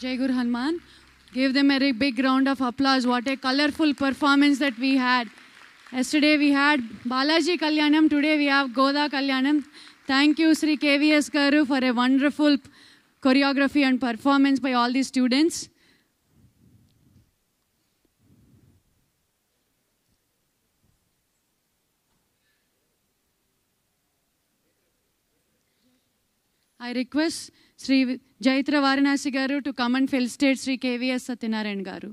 Jai Guru Hanuman. Give them a big round of applause. What a colorful performance that we had. Yesterday we had Balaji Kalyanam. Today we have Goda Kalyanam. Thank you, Sri KVS Karu, for a wonderful choreography and performance by all the students. I request Shri Jaitra Varanasi garu to come on and state Shri KVS Satyanarayana గారు